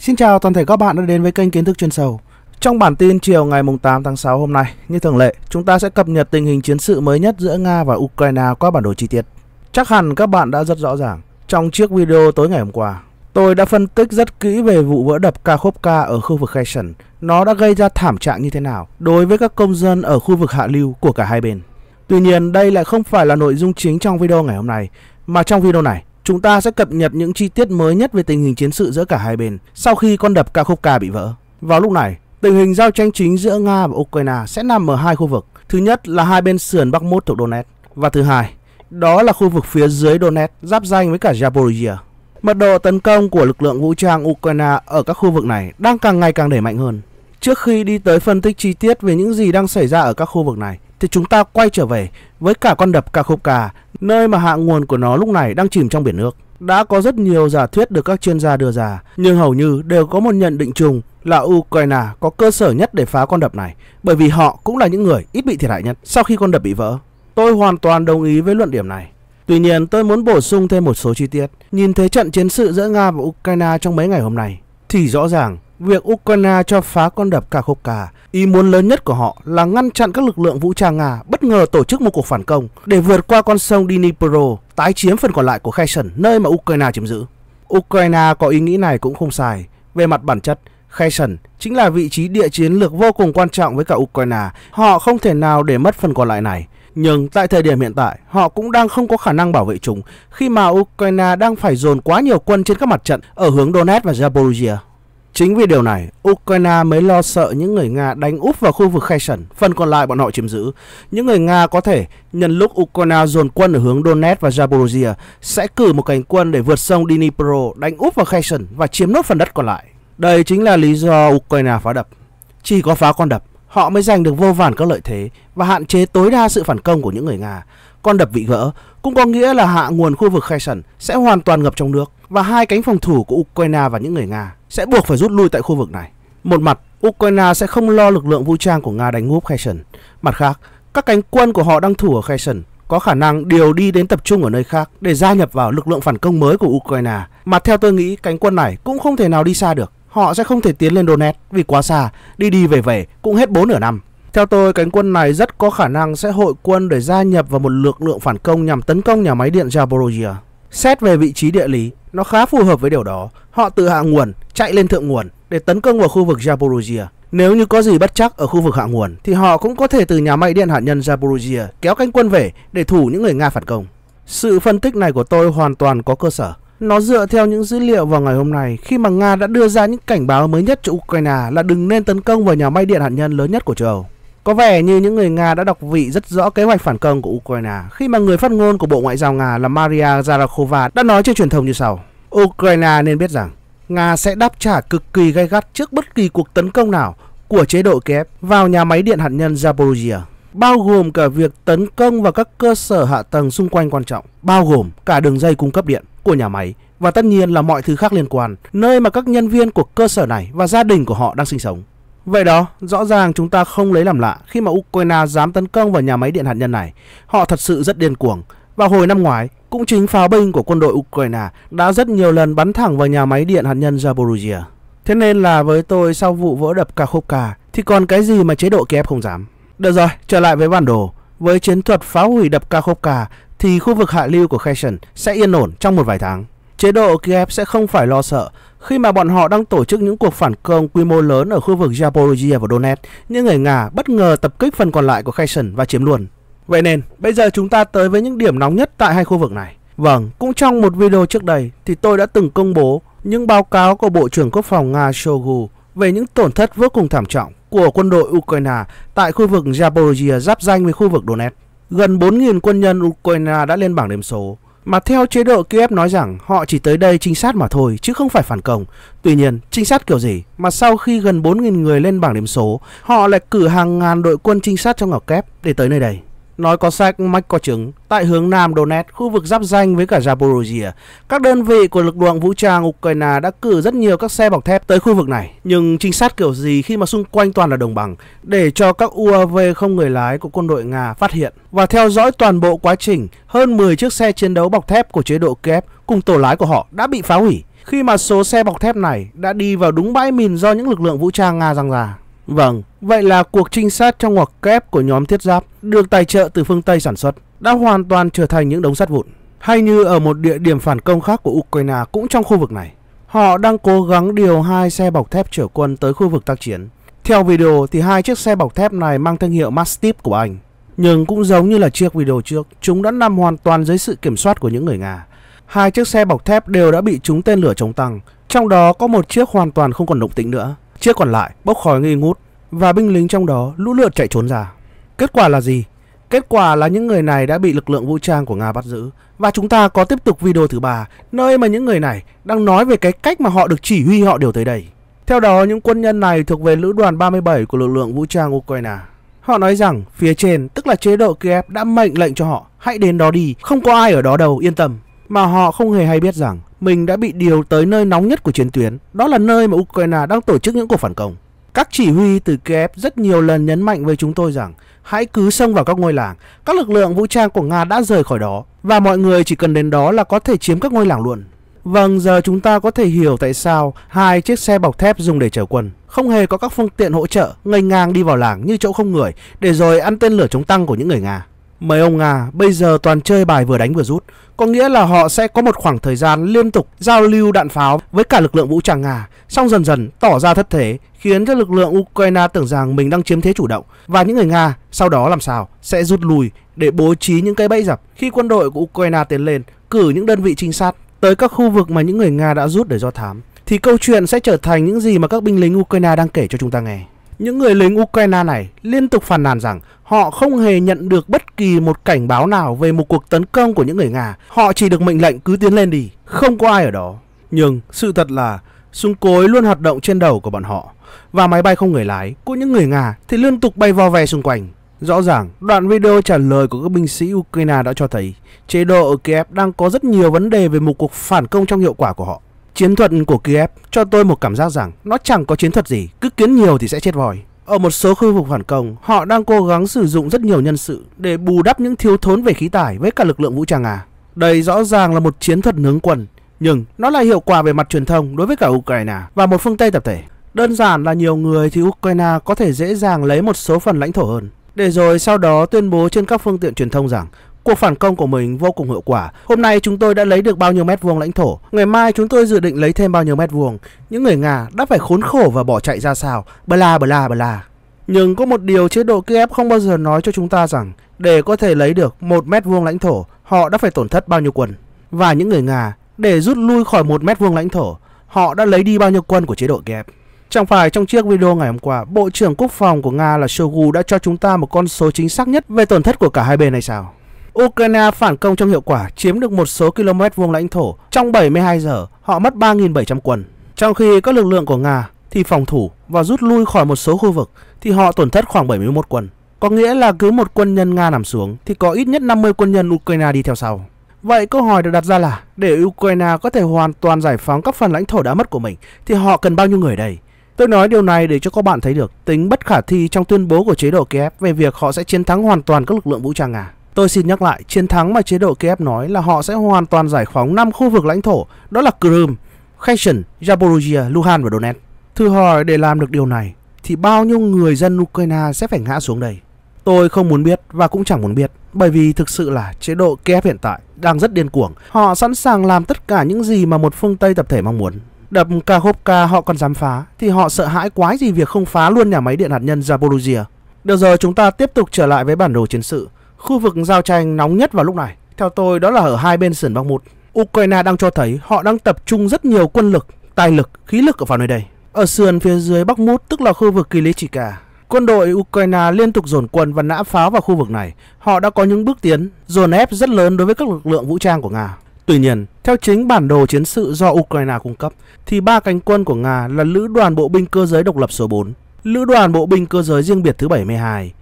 Xin chào toàn thể các bạn đã đến với kênh Kiến thức chuyên sâu. Trong bản tin chiều ngày 8 tháng 6 hôm nay, như thường lệ, chúng ta sẽ cập nhật tình hình chiến sự mới nhất giữa Nga và Ukraine qua bản đồ chi tiết. Chắc hẳn các bạn đã rất rõ ràng, trong chiếc video tối ngày hôm qua, tôi đã phân tích rất kỹ về vụ vỡ đập Kakhovka ở khu vực Kherson. Nó đã gây ra thảm trạng như thế nào đối với các công dân ở khu vực hạ lưu của cả hai bên. Tuy nhiên, đây lại không phải là nội dung chính trong video ngày hôm nay, mà trong video này, Chúng ta sẽ cập nhật những chi tiết mới nhất về tình hình chiến sự giữa cả hai bên sau khi con đập Kakhovka bị vỡ. Vào lúc này, tình hình giao tranh chính giữa Nga và Ukraine sẽ nằm ở hai khu vực. Thứ nhất là hai bên sườn Bắc Mốt thuộc Donetsk và thứ hai, đó là khu vực phía dưới Donetsk giáp danh với cả Zaporizhia. Mật độ tấn công của lực lượng vũ trang Ukraine ở các khu vực này đang càng ngày càng đẩy mạnh hơn. Trước khi đi tới phân tích chi tiết về những gì đang xảy ra ở các khu vực này, thì chúng ta quay trở về với cả con đập Kakhovka nơi mà hạ nguồn của nó lúc này đang chìm trong biển nước. Đã có rất nhiều giả thuyết được các chuyên gia đưa ra, nhưng hầu như đều có một nhận định chung là Ukraine có cơ sở nhất để phá con đập này, bởi vì họ cũng là những người ít bị thiệt hại nhất sau khi con đập bị vỡ. Tôi hoàn toàn đồng ý với luận điểm này. Tuy nhiên, tôi muốn bổ sung thêm một số chi tiết. Nhìn thấy trận chiến sự giữa Nga và Ukraine trong mấy ngày hôm nay, thì rõ ràng việc Ukraine cho phá con đập cả khúc cả, Ý muốn lớn nhất của họ là ngăn chặn các lực lượng vũ trang Nga bất ngờ tổ chức một cuộc phản công để vượt qua con sông Dnipro, tái chiếm phần còn lại của Kherson, nơi mà Ukraine chiếm giữ. Ukraine có ý nghĩ này cũng không sai. Về mặt bản chất, Kherson chính là vị trí địa chiến lược vô cùng quan trọng với cả Ukraine. Họ không thể nào để mất phần còn lại này. Nhưng tại thời điểm hiện tại, họ cũng đang không có khả năng bảo vệ chúng khi mà Ukraine đang phải dồn quá nhiều quân trên các mặt trận ở hướng Donetsk và Zaporizhia. Chính vì điều này, Ukraine mới lo sợ những người Nga đánh úp vào khu vực Kherson, phần còn lại bọn họ chiếm giữ. Những người Nga có thể, nhân lúc Ukraine dồn quân ở hướng Donetsk và Zaporozhia, sẽ cử một cánh quân để vượt sông Dnipro đánh úp vào Kherson và chiếm nốt phần đất còn lại. Đây chính là lý do Ukraine phá đập. Chỉ có phá con đập, họ mới giành được vô vàn các lợi thế và hạn chế tối đa sự phản công của những người Nga. Con đập bị vỡ cũng có nghĩa là hạ nguồn khu vực Kherson sẽ hoàn toàn ngập trong nước và hai cánh phòng thủ của Ukraine và những người Nga sẽ buộc phải rút lui tại khu vực này. Một mặt, Ukraine sẽ không lo lực lượng vũ trang của Nga đánh ngúp Kherson. Mặt khác, các cánh quân của họ đang thủ ở Kherson có khả năng điều đi đến tập trung ở nơi khác để gia nhập vào lực lượng phản công mới của Ukraine. Mà theo tôi nghĩ, cánh quân này cũng không thể nào đi xa được. Họ sẽ không thể tiến lên Donetsk vì quá xa, đi đi về về cũng hết bốn nửa năm. Theo tôi, cánh quân này rất có khả năng sẽ hội quân để gia nhập vào một lực lượng phản công nhằm tấn công nhà máy điện Zaporozhye. Xét về vị trí địa lý, nó khá phù hợp với điều đó. Họ từ hạ nguồn chạy lên thượng nguồn để tấn công vào khu vực Zaporozhia. Nếu như có gì bất chắc ở khu vực hạ nguồn thì họ cũng có thể từ nhà máy điện hạt nhân Zaporozhia kéo cánh quân về để thủ những người Nga phản công. Sự phân tích này của tôi hoàn toàn có cơ sở. Nó dựa theo những dữ liệu vào ngày hôm nay khi mà Nga đã đưa ra những cảnh báo mới nhất cho Ukraine là đừng nên tấn công vào nhà máy điện hạt nhân lớn nhất của châu Âu. Có vẻ như những người Nga đã đọc vị rất rõ kế hoạch phản công của Ukraine khi mà người phát ngôn của Bộ Ngoại giao Nga là Maria Zarakova đã nói trên truyền thông như sau. Ukraine nên biết rằng Nga sẽ đáp trả cực kỳ gay gắt trước bất kỳ cuộc tấn công nào của chế độ Kiev vào nhà máy điện hạt nhân Zaporizhia, bao gồm cả việc tấn công vào các cơ sở hạ tầng xung quanh quan trọng, bao gồm cả đường dây cung cấp điện của nhà máy và tất nhiên là mọi thứ khác liên quan, nơi mà các nhân viên của cơ sở này và gia đình của họ đang sinh sống. Vậy đó, rõ ràng chúng ta không lấy làm lạ khi mà Ukraine dám tấn công vào nhà máy điện hạt nhân này. Họ thật sự rất điên cuồng. Vào hồi năm ngoái, cũng chính pháo binh của quân đội Ukraine đã rất nhiều lần bắn thẳng vào nhà máy điện hạt nhân Zaporizhia. Thế nên là với tôi sau vụ vỡ đập Kakhovka thì còn cái gì mà chế độ Kiev không dám. Được rồi, trở lại với bản đồ. Với chiến thuật phá hủy đập Kakhovka thì khu vực hạ lưu của Kherson sẽ yên ổn trong một vài tháng chế độ Kiev sẽ không phải lo sợ khi mà bọn họ đang tổ chức những cuộc phản công quy mô lớn ở khu vực Zaporizhia và Donetsk, những người Nga bất ngờ tập kích phần còn lại của Kherson và chiếm luôn. Vậy nên, bây giờ chúng ta tới với những điểm nóng nhất tại hai khu vực này. Vâng, cũng trong một video trước đây thì tôi đã từng công bố những báo cáo của Bộ trưởng Quốc phòng Nga Shoigu về những tổn thất vô cùng thảm trọng của quân đội Ukraine tại khu vực Zaporizhia giáp danh với khu vực Donetsk. Gần 4.000 quân nhân Ukraine đã lên bảng điểm số, mà theo chế độ Kiev nói rằng họ chỉ tới đây trinh sát mà thôi chứ không phải phản công. Tuy nhiên, trinh sát kiểu gì mà sau khi gần 4.000 người lên bảng điểm số, họ lại cử hàng ngàn đội quân trinh sát trong ngọc kép để tới nơi đây. Nói có sách, mách có chứng. Tại hướng Nam Donetsk, khu vực giáp danh với cả Zaporozhia, các đơn vị của lực lượng vũ trang Ukraine đã cử rất nhiều các xe bọc thép tới khu vực này. Nhưng trinh sát kiểu gì khi mà xung quanh toàn là đồng bằng để cho các UAV không người lái của quân đội Nga phát hiện và theo dõi toàn bộ quá trình, hơn 10 chiếc xe chiến đấu bọc thép của chế độ Kiev cùng tổ lái của họ đã bị phá hủy khi mà số xe bọc thép này đã đi vào đúng bãi mìn do những lực lượng vũ trang Nga giăng ra. Vâng, vậy là cuộc trinh sát trong ngoặc kép của nhóm thiết giáp được tài trợ từ phương Tây sản xuất đã hoàn toàn trở thành những đống sắt vụn. Hay như ở một địa điểm phản công khác của Ukraine cũng trong khu vực này. Họ đang cố gắng điều hai xe bọc thép chở quân tới khu vực tác chiến. Theo video thì hai chiếc xe bọc thép này mang thương hiệu Mastiff của Anh. Nhưng cũng giống như là chiếc video trước, chúng đã nằm hoàn toàn dưới sự kiểm soát của những người Nga. Hai chiếc xe bọc thép đều đã bị trúng tên lửa chống tăng, trong đó có một chiếc hoàn toàn không còn động tĩnh nữa. Chiếc còn lại bốc khói nghi ngút và binh lính trong đó lũ lượt chạy trốn ra. Kết quả là gì? Kết quả là những người này đã bị lực lượng vũ trang của Nga bắt giữ và chúng ta có tiếp tục video thứ ba nơi mà những người này đang nói về cái cách mà họ được chỉ huy họ điều tới đây. Theo đó, những quân nhân này thuộc về lữ đoàn 37 của lực lượng vũ trang Ukraine. Họ nói rằng phía trên, tức là chế độ Kiev đã mệnh lệnh cho họ, hãy đến đó đi, không có ai ở đó đâu, yên tâm. Mà họ không hề hay biết rằng mình đã bị điều tới nơi nóng nhất của chiến tuyến, đó là nơi mà Ukraine đang tổ chức những cuộc phản công. Các chỉ huy từ Kiev rất nhiều lần nhấn mạnh với chúng tôi rằng hãy cứ xông vào các ngôi làng, các lực lượng vũ trang của Nga đã rời khỏi đó và mọi người chỉ cần đến đó là có thể chiếm các ngôi làng luôn. Vâng, giờ chúng ta có thể hiểu tại sao hai chiếc xe bọc thép dùng để chở quân không hề có các phương tiện hỗ trợ ngây ngang đi vào làng như chỗ không người để rồi ăn tên lửa chống tăng của những người Nga. Mấy ông à, bây giờ toàn chơi bài vừa đánh vừa rút, có nghĩa là họ sẽ có một khoảng thời gian liên tục giao lưu đạn pháo với cả lực lượng vũ trang Nga, xong dần dần tỏ ra thất thế, khiến cho lực lượng Ukraine tưởng rằng mình đang chiếm thế chủ động và những người Nga sau đó làm sao sẽ rút lui để bố trí những cây bẫy dập khi quân đội của Ukraine tiến lên, cử những đơn vị trinh sát tới các khu vực mà những người Nga đã rút để do thám thì câu chuyện sẽ trở thành những gì mà các binh lính Ukraine đang kể cho chúng ta nghe những người lính Ukraine này liên tục phàn nàn rằng họ không hề nhận được bất kỳ một cảnh báo nào về một cuộc tấn công của những người Nga. Họ chỉ được mệnh lệnh cứ tiến lên đi, không có ai ở đó. Nhưng sự thật là súng cối luôn hoạt động trên đầu của bọn họ và máy bay không người lái của những người Nga thì liên tục bay vo ve xung quanh. Rõ ràng, đoạn video trả lời của các binh sĩ Ukraine đã cho thấy chế độ ở Kiev đang có rất nhiều vấn đề về một cuộc phản công trong hiệu quả của họ. Chiến thuật của Kiev cho tôi một cảm giác rằng nó chẳng có chiến thuật gì, cứ kiến nhiều thì sẽ chết vòi. Ở một số khu vực phản công, họ đang cố gắng sử dụng rất nhiều nhân sự để bù đắp những thiếu thốn về khí tải với cả lực lượng vũ trang nga. Đây rõ ràng là một chiến thuật nướng quần, nhưng nó lại hiệu quả về mặt truyền thông đối với cả Ukraine và một phương Tây tập thể. Đơn giản là nhiều người thì Ukraine có thể dễ dàng lấy một số phần lãnh thổ hơn, để rồi sau đó tuyên bố trên các phương tiện truyền thông rằng Cuộc phản công của mình vô cùng hiệu quả. Hôm nay chúng tôi đã lấy được bao nhiêu mét vuông lãnh thổ, ngày mai chúng tôi dự định lấy thêm bao nhiêu mét vuông. Những người Nga đã phải khốn khổ và bỏ chạy ra sao, bla bla bla. Nhưng có một điều chế độ Kiev không bao giờ nói cho chúng ta rằng để có thể lấy được một mét vuông lãnh thổ, họ đã phải tổn thất bao nhiêu quân. Và những người Nga để rút lui khỏi một mét vuông lãnh thổ, họ đã lấy đi bao nhiêu quân của chế độ Kiev. Chẳng phải trong chiếc video ngày hôm qua, Bộ trưởng Quốc phòng của Nga là shogu đã cho chúng ta một con số chính xác nhất về tổn thất của cả hai bên hay sao? Ukraine phản công trong hiệu quả, chiếm được một số km vuông lãnh thổ. Trong 72 giờ, họ mất 3.700 quân. Trong khi các lực lượng của Nga thì phòng thủ và rút lui khỏi một số khu vực thì họ tổn thất khoảng 71 quân. Có nghĩa là cứ một quân nhân Nga nằm xuống thì có ít nhất 50 quân nhân Ukraine đi theo sau. Vậy câu hỏi được đặt ra là để Ukraine có thể hoàn toàn giải phóng các phần lãnh thổ đã mất của mình thì họ cần bao nhiêu người đây? Tôi nói điều này để cho các bạn thấy được tính bất khả thi trong tuyên bố của chế độ Kiev về việc họ sẽ chiến thắng hoàn toàn các lực lượng vũ trang Nga. Tôi xin nhắc lại, chiến thắng mà chế độ Kiev nói là họ sẽ hoàn toàn giải phóng 5 khu vực lãnh thổ, đó là Crimea, Kherson, Zaporizhia, Luhansk và Donetsk. Thử hỏi để làm được điều này thì bao nhiêu người dân Ukraine sẽ phải ngã xuống đây? Tôi không muốn biết và cũng chẳng muốn biết bởi vì thực sự là chế độ Kiev hiện tại đang rất điên cuồng. Họ sẵn sàng làm tất cả những gì mà một phương Tây tập thể mong muốn. Đập Kakhovka họ còn dám phá thì họ sợ hãi quái gì việc không phá luôn nhà máy điện hạt nhân Zaporizhia. Được rồi chúng ta tiếp tục trở lại với bản đồ chiến sự. Khu vực giao tranh nóng nhất vào lúc này, theo tôi đó là ở hai bên sườn Bakhmut. Ukraine đang cho thấy họ đang tập trung rất nhiều quân lực, tài lực, khí lực ở vào nơi đây. Ở sườn phía dưới Bắc Mút, tức là khu vực Kilichka, quân đội Ukraine liên tục dồn quân và nã pháo vào khu vực này. Họ đã có những bước tiến, dồn ép rất lớn đối với các lực lượng vũ trang của Nga. Tuy nhiên, theo chính bản đồ chiến sự do Ukraine cung cấp, thì ba cánh quân của Nga là Lữ đoàn Bộ binh Cơ giới Độc lập số 4, Lữ đoàn Bộ binh Cơ giới riêng biệt thứ 72,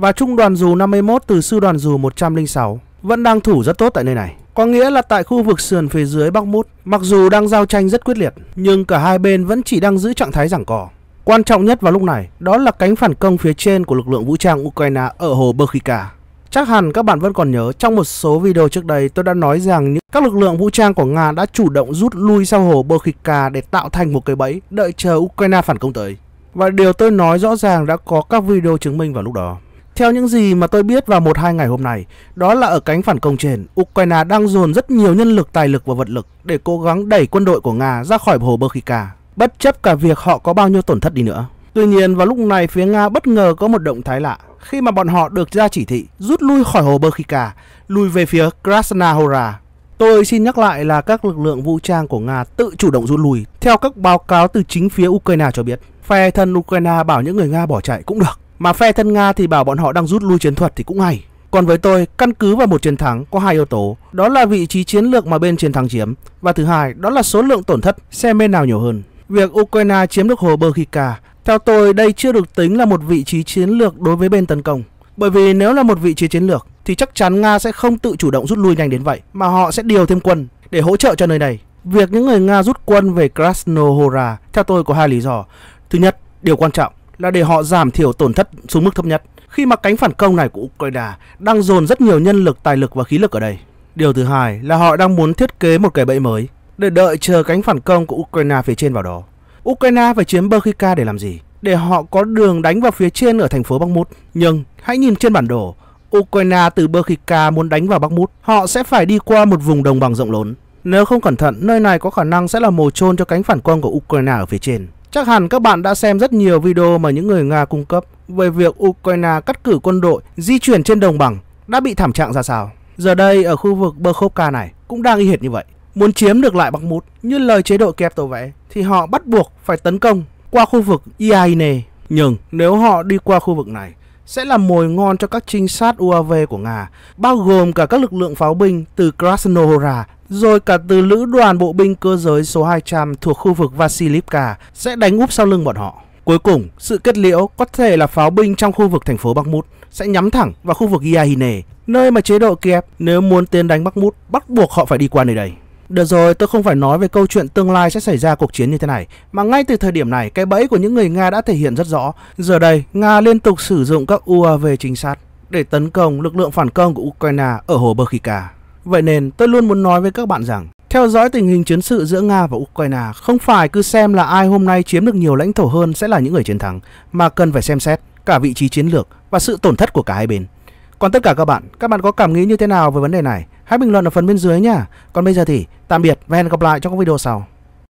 và trung đoàn dù 51 từ sư đoàn dù 106 vẫn đang thủ rất tốt tại nơi này. Có nghĩa là tại khu vực sườn phía dưới Bắc Mút, mặc dù đang giao tranh rất quyết liệt, nhưng cả hai bên vẫn chỉ đang giữ trạng thái giảng cỏ. Quan trọng nhất vào lúc này, đó là cánh phản công phía trên của lực lượng vũ trang Ukraine ở hồ Berkhika. Chắc hẳn các bạn vẫn còn nhớ trong một số video trước đây tôi đã nói rằng những các lực lượng vũ trang của Nga đã chủ động rút lui sau hồ Berkhika để tạo thành một cái bẫy đợi chờ Ukraine phản công tới. Và điều tôi nói rõ ràng đã có các video chứng minh vào lúc đó. Theo những gì mà tôi biết vào một hai ngày hôm nay, đó là ở cánh phản công trên, Ukraine đang dồn rất nhiều nhân lực, tài lực và vật lực để cố gắng đẩy quân đội của Nga ra khỏi hồ Berkika, bất chấp cả việc họ có bao nhiêu tổn thất đi nữa. Tuy nhiên vào lúc này phía Nga bất ngờ có một động thái lạ khi mà bọn họ được ra chỉ thị rút lui khỏi hồ Berkika, lùi về phía Krasnahora. Tôi xin nhắc lại là các lực lượng vũ trang của Nga tự chủ động rút lui theo các báo cáo từ chính phía Ukraine cho biết. Phe thân Ukraine bảo những người Nga bỏ chạy cũng được mà phe thân Nga thì bảo bọn họ đang rút lui chiến thuật thì cũng hay. Còn với tôi, căn cứ vào một chiến thắng có hai yếu tố, đó là vị trí chiến lược mà bên chiến thắng chiếm và thứ hai đó là số lượng tổn thất xem bên nào nhiều hơn. Việc Ukraine chiếm được hồ Berkika, theo tôi đây chưa được tính là một vị trí chiến lược đối với bên tấn công. Bởi vì nếu là một vị trí chiến lược thì chắc chắn Nga sẽ không tự chủ động rút lui nhanh đến vậy mà họ sẽ điều thêm quân để hỗ trợ cho nơi này. Việc những người Nga rút quân về Krasnohora theo tôi có hai lý do. Thứ nhất, điều quan trọng là để họ giảm thiểu tổn thất xuống mức thấp nhất khi mà cánh phản công này của Ukraine đang dồn rất nhiều nhân lực, tài lực và khí lực ở đây. Điều thứ hai là họ đang muốn thiết kế một cái bẫy mới để đợi chờ cánh phản công của Ukraine phía trên vào đó. Ukraine phải chiếm Berkika để làm gì? Để họ có đường đánh vào phía trên ở thành phố Bakhmut. Nhưng hãy nhìn trên bản đồ, Ukraine từ Berkika muốn đánh vào Bakhmut, họ sẽ phải đi qua một vùng đồng bằng rộng lớn. Nếu không cẩn thận, nơi này có khả năng sẽ là mồ chôn cho cánh phản công của Ukraine ở phía trên. Chắc hẳn các bạn đã xem rất nhiều video mà những người Nga cung cấp về việc Ukraine cắt cử quân đội di chuyển trên đồng bằng đã bị thảm trạng ra sao. Giờ đây ở khu vực Berkhovka này cũng đang y hệt như vậy. Muốn chiếm được lại mút như lời chế độ Kiev tổ vẽ thì họ bắt buộc phải tấn công qua khu vực Iaine. Nhưng nếu họ đi qua khu vực này sẽ là mồi ngon cho các trinh sát UAV của Nga, bao gồm cả các lực lượng pháo binh từ Krasnohora, rồi cả từ lữ đoàn bộ binh cơ giới số 200 thuộc khu vực Vasilivka sẽ đánh úp sau lưng bọn họ. Cuối cùng, sự kết liễu có thể là pháo binh trong khu vực thành phố Bakhmut sẽ nhắm thẳng vào khu vực Yahine, nơi mà chế độ Kiev nếu muốn tiến đánh Bakhmut bắt buộc họ phải đi qua nơi đây. Được rồi, tôi không phải nói về câu chuyện tương lai sẽ xảy ra cuộc chiến như thế này, mà ngay từ thời điểm này, cái bẫy của những người Nga đã thể hiện rất rõ. Giờ đây, Nga liên tục sử dụng các UAV trinh sát để tấn công lực lượng phản công của Ukraine ở hồ Berkika. Vậy nên, tôi luôn muốn nói với các bạn rằng, theo dõi tình hình chiến sự giữa Nga và Ukraine không phải cứ xem là ai hôm nay chiếm được nhiều lãnh thổ hơn sẽ là những người chiến thắng, mà cần phải xem xét cả vị trí chiến lược và sự tổn thất của cả hai bên. Còn tất cả các bạn, các bạn có cảm nghĩ như thế nào về vấn đề này? Hãy bình luận ở phần bên dưới nhé. Còn bây giờ thì tạm biệt và hẹn gặp lại trong các video sau.